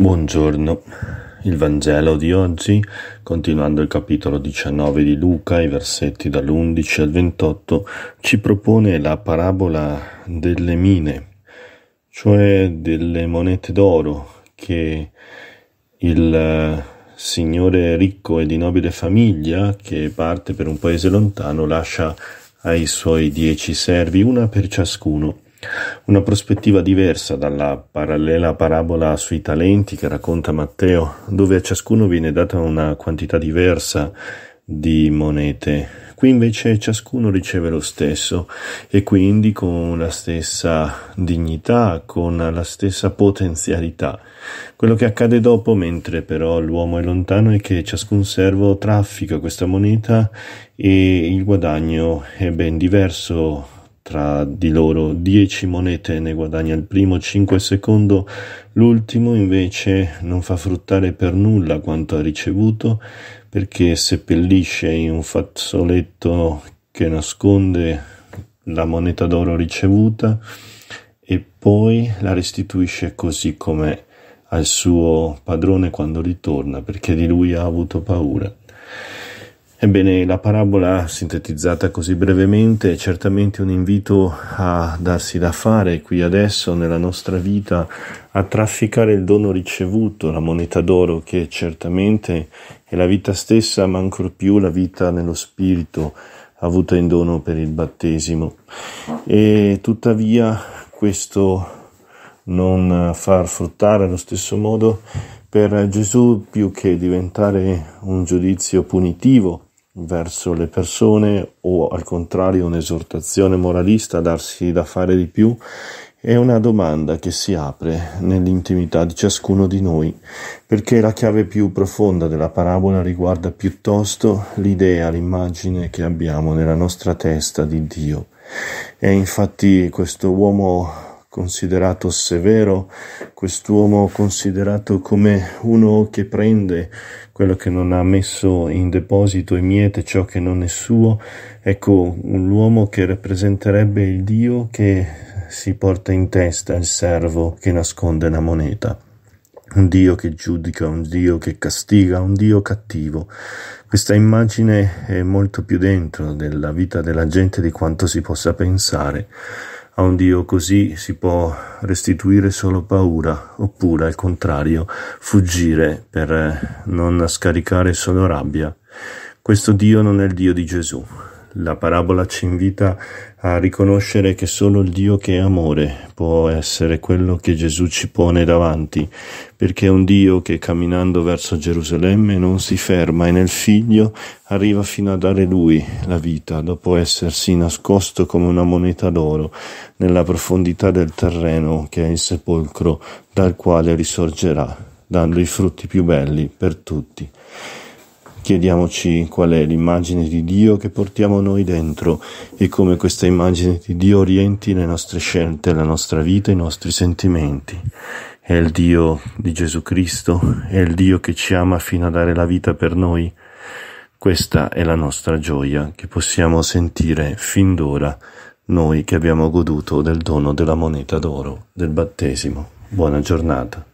Buongiorno. Il Vangelo di oggi, continuando il capitolo 19 di Luca, i versetti dall'11 al 28, ci propone la parabola delle mine, cioè delle monete d'oro che il eh, signore ricco e di nobile famiglia che parte per un paese lontano lascia ai suoi dieci servi, una per ciascuno una prospettiva diversa dalla parallela parabola sui talenti che racconta Matteo, dove a ciascuno viene data una quantità diversa di monete. Qui invece ciascuno riceve lo stesso e quindi con la stessa dignità, con la stessa potenzialità. Quello che accade dopo, mentre però l'uomo è lontano, è che ciascun servo traffica questa moneta e il guadagno è ben diverso tra di loro 10 monete ne guadagna il primo, 5 il secondo, l'ultimo invece non fa fruttare per nulla quanto ha ricevuto perché seppellisce in un fazzoletto che nasconde la moneta d'oro ricevuta e poi la restituisce così come al suo padrone quando ritorna perché di lui ha avuto paura. Ebbene, la parabola sintetizzata così brevemente è certamente un invito a darsi da fare qui adesso nella nostra vita, a trafficare il dono ricevuto, la moneta d'oro che certamente è la vita stessa, ma ancor più la vita nello spirito avuta in dono per il battesimo. E tuttavia questo non far fruttare allo stesso modo per Gesù più che diventare un giudizio punitivo verso le persone o al contrario un'esortazione moralista a darsi da fare di più è una domanda che si apre nell'intimità di ciascuno di noi, perché la chiave più profonda della parabola riguarda piuttosto l'idea, l'immagine che abbiamo nella nostra testa di Dio. E infatti questo uomo considerato severo, quest'uomo considerato come uno che prende quello che non ha messo in deposito e miete ciò che non è suo, ecco l'uomo che rappresenterebbe il Dio che si porta in testa il servo che nasconde la moneta. Un Dio che giudica, un Dio che castiga, un Dio cattivo. Questa immagine è molto più dentro della vita della gente di quanto si possa pensare. A un Dio così si può restituire solo paura, oppure al contrario, fuggire per eh, non scaricare solo rabbia. Questo Dio non è il Dio di Gesù, la parabola ci invita a riconoscere che solo il Dio che è amore può essere quello che Gesù ci pone davanti, perché è un Dio che camminando verso Gerusalemme non si ferma e nel Figlio arriva fino a dare Lui la vita, dopo essersi nascosto come una moneta d'oro nella profondità del terreno che è il sepolcro dal quale risorgerà, dando i frutti più belli per tutti. Chiediamoci qual è l'immagine di Dio che portiamo noi dentro e come questa immagine di Dio orienti le nostre scelte, la nostra vita, i nostri sentimenti. È il Dio di Gesù Cristo, è il Dio che ci ama fino a dare la vita per noi. Questa è la nostra gioia che possiamo sentire fin d'ora noi che abbiamo goduto del dono della moneta d'oro, del battesimo. Buona giornata.